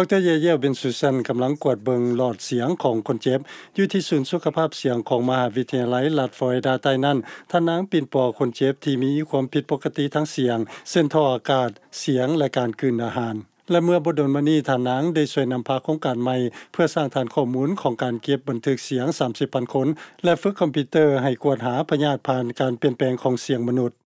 ดรเยเยเบนสุสันกำลังกวดเบิงหลอดเสียงของคนเจ็บอยู่ที่ศูนย์สุขภาพเสียงของมหาวิทยาลัยลาดฟอยดาใต้นั้นท่านางปินปอคนเจ็บที่มีความผิดปกติทั้งเสียง เส้นท่ออากาศเสียงและการกืนอาหาร และเมื่อบดลมานี้ฐานนางได้ช่วยนำพาโครงการใหม่ เพื่อสร้างฐานข้อมูลของการเก็บบันทึกเสียง 30,000 คน และฝึกคอมพิวเตอร์ให้กวดหาพยาธิผ่านการเปลี่ยนแปลงของเสียงมนุษย์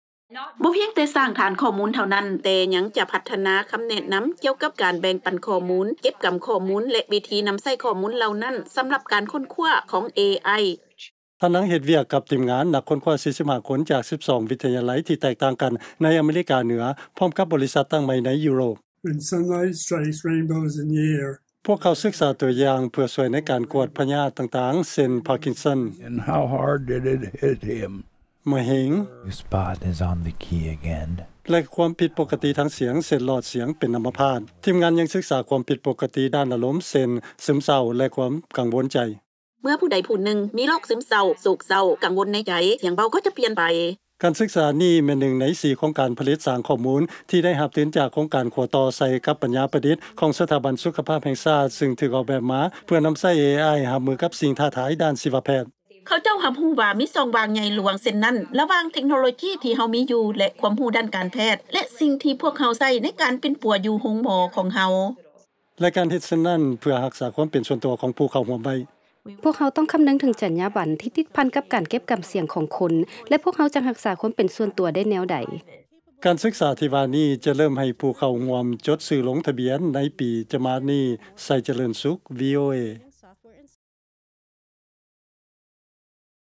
บ่เพียงแต่สร้างฐานข้อมูลเท่านั้น แต่ยังจะพัฒนาคำแนะนำเกี่ยวกับการแบ่งปันข้อมูล เก็บกำข้อมูล และวิธีนำใส้ข้อมูลเหล่านั้นสำหรับการค้นคว้าของ AI ท่านนังเหตุเวียกกับทีมงานนักค้นคว้า45คนจาก 12 วิทยาลัยที่แตกต่างกันในอเมริกาเหนือพร้อมกับบริษัทตั้งใหม่ในยุโรปพวกเขาศึกษาตัวอย่างเพื่อชวยในการกวดพยาธิต่างๆ เซนพาร์กินสัน And how hard did it hit him มาเหง Your spot is on the key again และความผิดปกติทางเสียงเส้นหลอดเสียงเป็นนัมพาตทีมงานยังศึกษาความผิดปกติด้านอารมณ์เส้นซึมเศร้าและความกังวลใจ เมื่อผู้ใดผู้หนึ่งมีโรคซึมเศร้าโศกเศร้ากังวลในใจเสียงเบาก็จะเปลี่ยนไป การศึกษานี้เป็นหนึ่งใน4ของการผลิตสางข้อมูล ที่ได้หับตื่นจากโครงการขัวต่อใส่กับปัญญาประดิษฐ์ของสถาบันสุขภาพแห่งชาติซึ่งถือออกแบบมาเพื่อนำใช้ AI หามือกับสิ่งท้าทายด้านชีวแพทย์เขาเจ้าหับหูว่ามีซองวางใหญ่หลวงเส้นนั้น ระว่างเทคโนโลยีที่เฮามีอยู่ และความรู้ด้านการแพทย์ และสิ่งที่พวกเขาใส่ในการเป็นปัวอยู่โรงหมอของเฮาและการเฮ็ดเชนนั้นเพื่อรักษาความเป็นส่วนตัวของผู้เข้าหัวใไว้พวกเขาต้องคำนึงถึงจรรยาบรรณที่ติดพันกับการเก็บกำเสียงของคน และพวกเขาจะรักษาความเป็นส่วนตัวได้แนวใด การศึกษาที่ว่านี้จะเริ่มให้ผู้เข้าง่วม จดสื่อลงทะเบียน ในปีจะมานี้ใส่เจริญสุข VOA